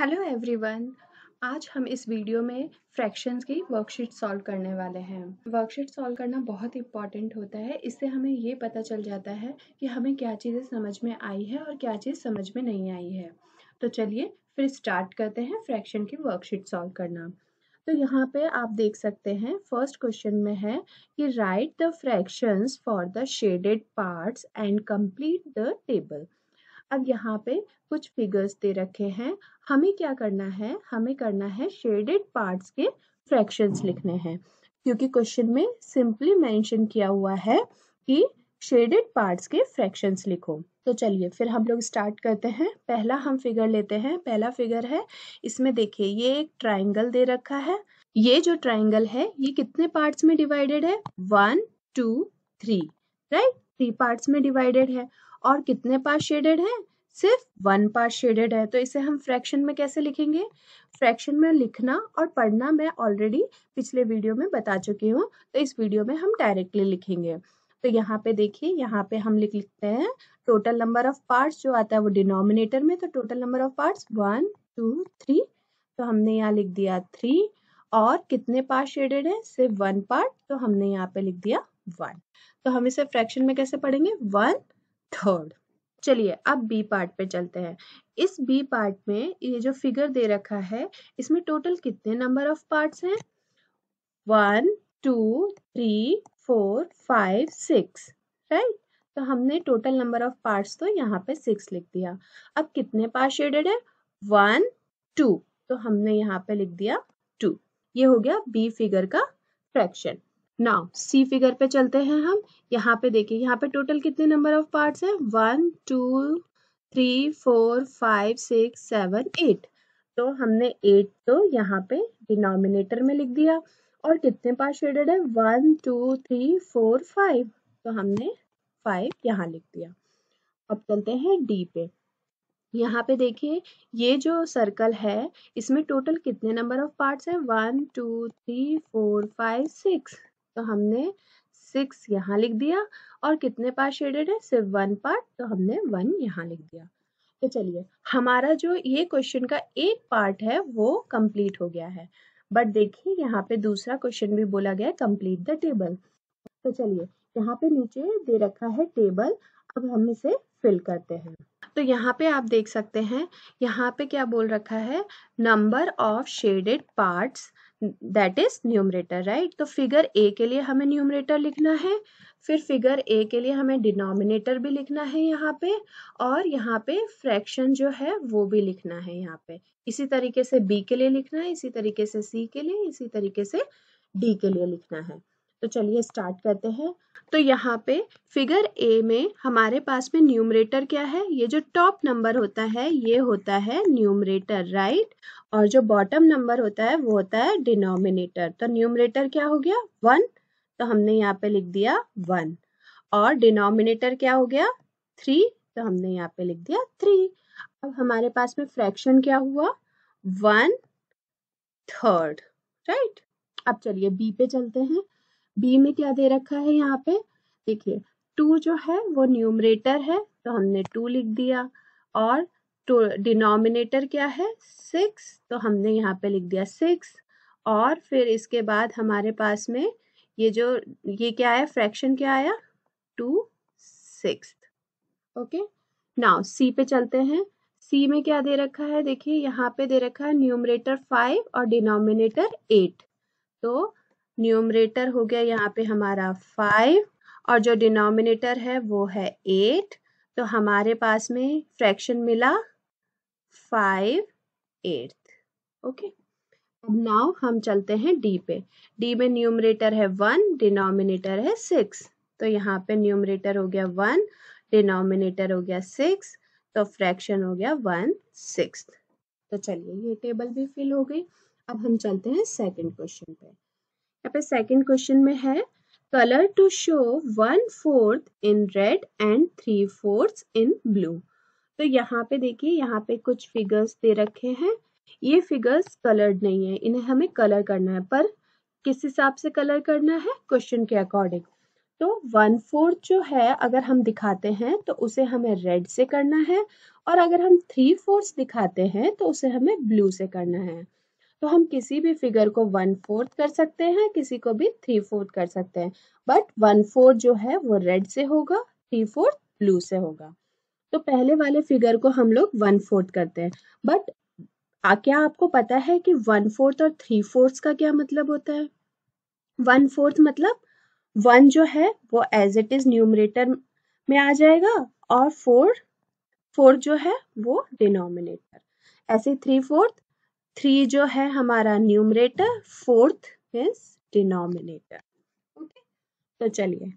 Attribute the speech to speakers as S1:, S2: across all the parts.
S1: Hello everyone आज हम इस वीडियो में फ्रैक्शंस की वर्कशीट सॉल्व करने वाले हैं वर्कशीट सॉल्व करना बहुत इंपॉर्टेंट होता है इससे हमें ये पता चल जाता है कि हमें क्या चीज़ें समझ में आई है और क्या चीज़ समझ में नहीं आई है तो चलिए फिर स्टार्ट करते हैं फ्रैक्शन की वर्कशीट सॉल्व करना तो यहाँ पे आप देख सकते हैं फर्स्ट क्वेश्चन में है कि write the fractions for the shaded parts and complete the table अब यहाँ पे कुछ फिगर्स दे रखे हैं हमें क्या करना है हमें करना है शेडेड पार्ट्स के फ्रैक्शंस लिखने हैं क्योंकि क्वेश्चन में सिंपली मेंशन किया हुआ है कि शेडेड पार्ट्स के फ्रैक्शंस लिखो तो चलिए फिर हम लोग स्टार्ट करते हैं पहला हम फिगर लेते हैं पहला फिगर है इसमें देखिए ये एक ट्राइंगल दे रखा है ये जो ट्राइंगल है ये कितने पार्ट्स में डिवाइडेड है one two three right three parts में डिवाइडेड है और कितने पार्ट शेडेड है सिर्फ वन पार्ट शेडेड है तो इसे हम फ्रैक्शन में कैसे लिखेंगे फ्रैक्शन में लिखना और पढ़ना मैं ऑलरेडी पिछले वीडियो में बता चुकी हूँ तो इस वीडियो में हम डायरेक्टली लिखेंगे तो यहाँ पे देखिए यहाँ पे हम लिख लिखते हैं टोटल नंबर ऑफ पार्ट्स जो आता है वो डिनोमिनेटर में तो total number of parts one two three तो हमने यहाँ लिख दिया थ्री और कितने पार्ट शेडेड है सिर्फ वन पार्ट तो हमने यहाँ पे लिख दिया वन तो हम इसे फ्रैक्शन में कैसे पढ़ेंगे वन थर्ड चलिए अब बी पार्ट पे चलते हैं इस बी पार्ट में ये जो फिगर दे रखा है इसमें टोटल कितने नंबर ऑफ पार्ट्स हैं one two three four five six right तो हमने टोटल नंबर ऑफ पार्ट्स तो यहाँ पे सिक्स लिख दिया अब कितने पार्ट शेडेड है वन टू तो हमने यहाँ पे लिख दिया टू ये हो गया बी फिगर का फ्रैक्शन नाउ सी फिगर पे चलते हैं हम यहाँ पे देखिए यहाँ पे टोटल कितने नंबर ऑफ पार्ट्स है one two three four five six seven eight तो हमने एट तो यहाँ पे डिनोमिनेटर में लिख दिया और कितने पार्ट शेडेड है one two three four five तो हमने फाइव यहाँ लिख दिया अब चलते हैं डी पे यहाँ पे देखिए ये जो सर्कल है इसमें टोटल कितने नंबर ऑफ पार्ट्स है one two three four five six तो हमने सिक्स यहाँ लिख दिया और कितने पार्ट शेडेड है सिर्फ वन पार्ट तो हमने वन यहाँ लिख दिया तो चलिए हमारा जो ये क्वेश्चन का एक पार्ट है वो कंप्लीट हो गया है बट देखिए यहाँ पे दूसरा क्वेश्चन भी बोला गया है कंप्लीट द टेबल तो चलिए यहाँ पे नीचे दे रखा है टेबल अब हम इसे फिल करते हैं तो यहाँ पे आप देख सकते हैं यहाँ पे क्या बोल रखा है number of shaded parts that is numerator right तो फिगर ए के लिए हमें न्यूमरेटर लिखना है फिर फिगर ए के लिए हमें डिनोमिनेटर भी लिखना है यहाँ पे और यहाँ पे फ्रैक्शन जो है वो भी लिखना है यहाँ पे इसी तरीके से बी के लिए लिखना है इसी तरीके से सी के लिए इसी तरीके से डी के लिए लिखना है तो चलिए स्टार्ट करते हैं तो यहाँ पे फिगर ए में हमारे पास में न्यूमरेटर क्या है ये जो टॉप नंबर होता है ये होता है न्यूमरेटर राइट और जो बॉटम नंबर होता है वो होता है डिनोमिनेटर तो न्यूमरेटर क्या हो गया वन तो हमने यहाँ पे लिख दिया वन और डिनोमिनेटर क्या हो गया थ्री तो हमने यहाँ पे लिख दिया थ्री अब हमारे पास में फ्रैक्शन क्या हुआ वन थर्ड राइट अब चलिए बी पे चलते हैं बी में क्या दे रखा है यहाँ पे देखिए टू जो है वो न्यूमरेटर है तो हमने टू लिख दिया और टू तो डिनोमिनेटर क्या है सिक्स तो हमने यहाँ पे लिख दिया सिक्स और फिर इसके बाद हमारे पास में ये जो ये क्या आया फ्रैक्शन क्या आया two six okay now C पे चलते हैं सी में क्या दे रखा है देखिए यहाँ पे दे रखा है न्यूमरेटर फाइव और डिनोमिनेटर एट तो न्यूमरेटर हो गया यहाँ पे हमारा फाइव और जो डिनोमिनेटर है वो है एट तो हमारे पास में फ्रैक्शन मिला फाइव एट ओके अब नाउ हम चलते हैं डी पे डी में न्यूमरेटर है वन डिनोमिनेटर है सिक्स तो यहाँ पे न्यूमरेटर हो गया वन डिनोमिनेटर हो गया सिक्स तो फ्रैक्शन हो गया वन सिक्स तो चलिए ये टेबल भी फिल हो गई अब हम चलते हैं सेकंड क्वेश्चन पे यहाँ पे सेकंड क्वेश्चन में है colour to show one fourth in red and three fourth in blue तो यहाँ पे देखिए यहाँ पे कुछ फिगर्स दे रखे हैं ये फिगर्स कलर्ड नहीं है इन्हें हमें कलर करना है पर किस हिसाब से कलर करना है क्वेश्चन के अकॉर्डिंग तो वन फोर्थ जो है अगर हम दिखाते हैं तो उसे हमें रेड से करना है और अगर हम थ्री फोर्थ दिखाते हैं तो उसे हमें ब्लू से करना है तो हम किसी भी फिगर को वन फोर्थ कर सकते हैं किसी को भी थ्री फोर्थ कर सकते हैं बट वन फोर्थ जो है वो रेड से होगा थ्री फोर्थ ब्लू से होगा तो पहले वाले फिगर को हम लोग वन फोर्थ करते हैं बट क्या आपको पता है कि वन फोर्थ और थ्री फोर्थ का क्या मतलब होता है वन फोर्थ मतलब वन जो है वो एज इट इज न्यूमरेटर में आ जाएगा और फोर फोर्थ जो है वो डिनोमिनेटर ऐसे थ्री फोर्थ थ्री जो है हमारा numerator fourth is denominator okay तो चलिए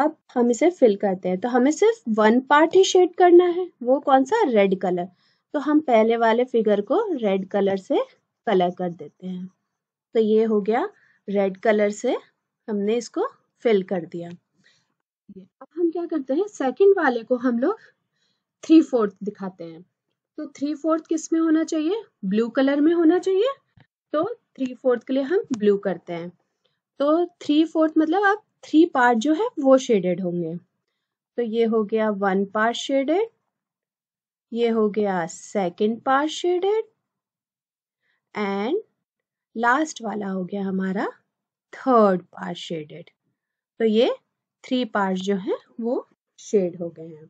S1: अब हम इसे फिल करते हैं तो हमें सिर्फ वन पार्ट ही शेड करना है वो कौन सा रेड कलर तो हम पहले वाले फिगर को रेड कलर से कलर कर देते हैं तो ये हो गया रेड कलर से हमने इसको फिल कर दिया अब हम क्या करते हैं सेकंड वाले को हम लोग थ्री फोर्थ दिखाते हैं तो थ्री फोर्थ किस में होना चाहिए ब्लू कलर में होना चाहिए तो थ्री फोर्थ के लिए हम ब्लू करते हैं तो थ्री फोर्थ मतलब आप थ्री पार्ट जो है वो शेडेड होंगे तो ये हो गया वन पार्ट शेडेड ये हो गया second part shaded and last वाला हो गया हमारा थर्ड पार्ट शेडेड तो ये थ्री पार्ट जो है वो शेड हो गए हैं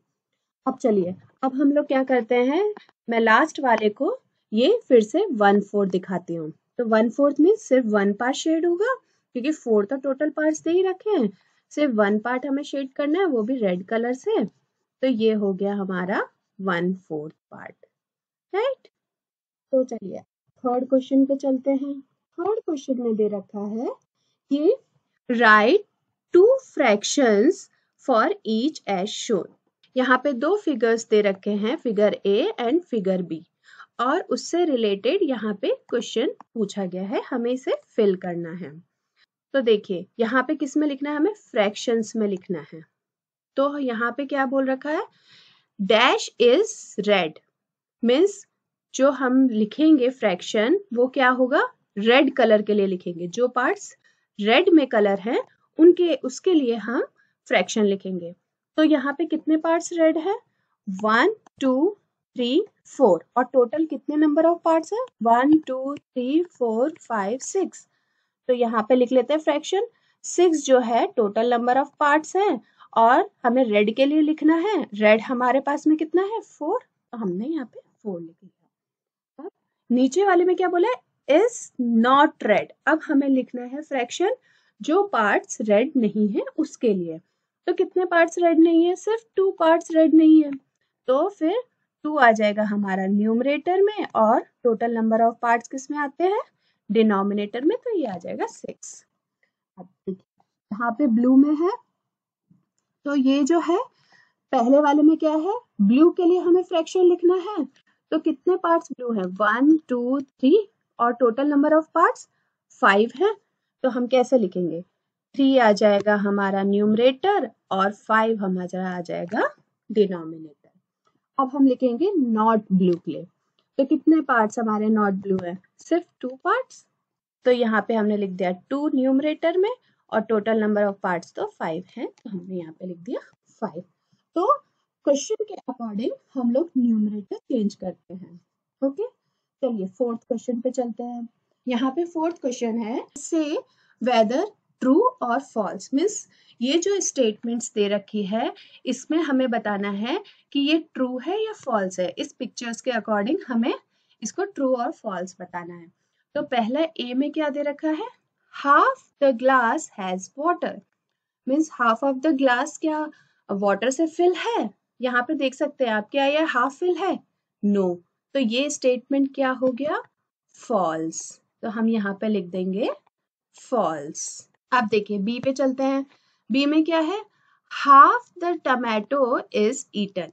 S1: अब चलिए अब हम लोग क्या करते हैं मैं लास्ट वाले को ये फिर से वन फोर्थ दिखाती हूँ तो वन फोर्थ में सिर्फ वन पार्ट शेड होगा क्योंकि फोर तो टोटल पार्ट दे ही रखे हैं सिर्फ वन पार्ट हमें शेड करना है वो भी रेड कलर से तो ये हो गया हमारा वन फोर्थ पार्ट राइट तो चलिए थर्ड क्वेश्चन पे चलते हैं थर्ड क्वेश्चन में दे रखा है कि write two fractions for each as shown यहाँ पे दो फिगर्स दे रखे हैं figure A and figure B और उससे रिलेटेड यहाँ पे क्वेश्चन पूछा गया है हमें इसे फिल करना है तो देखिए यहाँ पे किस में लिखना है हमें फ्रैक्शंस में लिखना है तो यहाँ पे क्या बोल रखा है डैश इज रेड मीन्स जो हम लिखेंगे फ्रैक्शन वो क्या होगा रेड कलर के लिए लिखेंगे जो पार्ट्स रेड में कलर है उनके उसके लिए हम फ्रैक्शन लिखेंगे तो यहाँ पे कितने पार्ट्स रेड है वन टू थ्री फोर और टोटल कितने नंबर ऑफ पार्ट्स है one two three four five six तो यहाँ पे लिख लेते हैं फ्रैक्शन सिक्स जो है टोटल नंबर ऑफ पार्ट्स हैं और हमें रेड के लिए लिखना है रेड हमारे पास में कितना है फोर तो हमने यहाँ पे फोर लिख लिया अब नीचे वाले में क्या बोला इज नॉट रेड अब हमें लिखना है फ्रैक्शन जो पार्ट्स रेड नहीं है उसके लिए तो कितने पार्ट्स रेड नहीं है सिर्फ टू पार्ट्स रेड नहीं है तो फिर टू आ जाएगा हमारा न्यूमरेटर में और टोटल नंबर ऑफ पार्ट्स किस में आते हैं डिनोमिनेटर में तो ये आ जाएगा सिक्स यहाँ पे ब्लू में है तो ये जो है पहले वाले में क्या है ब्लू के लिए हमें फ्रैक्शन लिखना है तो कितने पार्ट्स ब्लू है वन टू थ्री और total number of parts five है तो हम कैसे लिखेंगे थ्री आ जाएगा हमारा न्यूमरेटर और फाइव हमारा आ जाएगा डिनोमिनेटर अब हम लिखेंगे नॉट ब्लू के लिए तो कितने पार्ट्स हमारे नॉट ब्लू है सिर्फ टू पार्ट्स तो यहाँ पे हमने लिख दिया टू न्यूमरेटर में और टोटल नंबर ऑफ पार्ट्स तो फाइव हैं तो हमने यहाँ पे लिख दिया फाइव तो क्वेश्चन के अकॉर्डिंग हम लोग न्यूमरेटर चेंज करते हैं ओके चलिए फोर्थ क्वेश्चन पे चलते हैं यहाँ पे फोर्थ क्वेश्चन है से वेदर ट्रू और फॉल्स मीन्स ये जो स्टेटमेंट्स दे रखी है इसमें हमें बताना है कि ये ट्रू है या फॉल्स है इस पिक्चर्स के अकॉर्डिंग हमें इसको ट्रू और फॉल्स बताना है तो पहला ए में क्या दे रखा है half the glass has water means half of the glass क्या वाटर से फिल है यहाँ पे देख सकते हैं आप क्या यह हाफ फिल है नो no. तो ये स्टेटमेंट क्या हो गया फॉल्स तो हम यहाँ पे लिख देंगे फॉल्स अब देखिए बी पे चलते हैं बी में क्या है half the tomato is eaten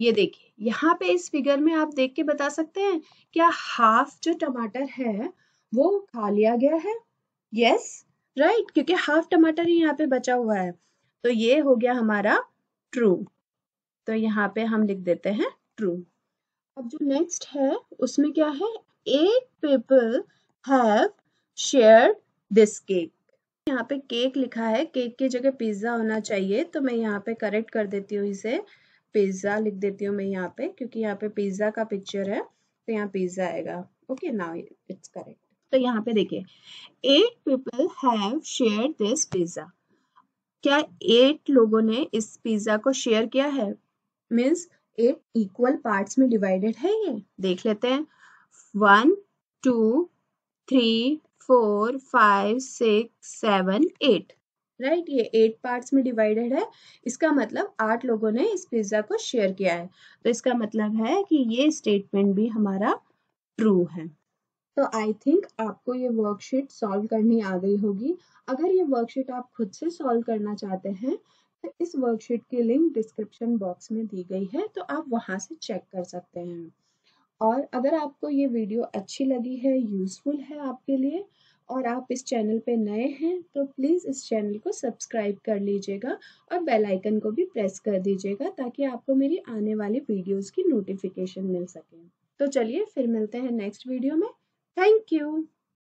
S1: ये देखिए यहाँ पे इस फिगर में आप देख के बता सकते हैं क्या हाफ जो टमाटर है वो खा लिया गया है यस yes, राइट right? क्योंकि हाफ टमाटर ही यहाँ पे बचा हुआ है तो ये हो गया हमारा ट्रू तो यहाँ पे हम लिख देते हैं ट्रू अब जो नेक्स्ट है उसमें क्या है eight people have share this cake यहाँ पे केक लिखा है केक की जगह पिज़्ज़ा होना चाहिए तो मैं यहाँ पे करेक्ट कर देती हूँ इसे पिज़्ज़ा लिख देती हूँ मैं यहाँ पे क्योंकि यहाँ पे पिज़्ज़ा का पिक्चर है तो यहाँ पिज़्ज़ा आएगा ओके नाउ इट्स करेक्ट तो यहाँ पे देखिए eight people have share this pizza क्या एट लोगों ने इस पिज़्ज़ा को शेयर किया है मीन्स एट इक्वल पार्ट्स में डिवाइडेड है ये देख लेते हैं one two three four five six seven eight right ये एट पार्ट्स में डिवाइडेड है इसका मतलब आठ लोगों ने इस पिज्ज़ा को शेयर किया है तो इसका मतलब है कि ये स्टेटमेंट भी हमारा ट्रू है तो आई थिंक आपको ये वर्कशीट सॉल्व करनी आ गई होगी अगर ये वर्कशीट आप खुद से सॉल्व करना चाहते हैं तो इस वर्कशीट की लिंक डिस्क्रिप्शन बॉक्स में दी गई है तो आप वहाँ से चेक कर सकते हैं और अगर आपको ये वीडियो अच्छी लगी है यूज़फुल है आपके लिए और आप इस चैनल पे नए हैं तो प्लीज़ इस चैनल को सब्सक्राइब कर लीजिएगा और बेल आइकन को भी प्रेस कर दीजिएगा ताकि आपको मेरी आने वाली वीडियोस की नोटिफिकेशन मिल सके तो चलिए फिर मिलते हैं नेक्स्ट वीडियो में थैंक यू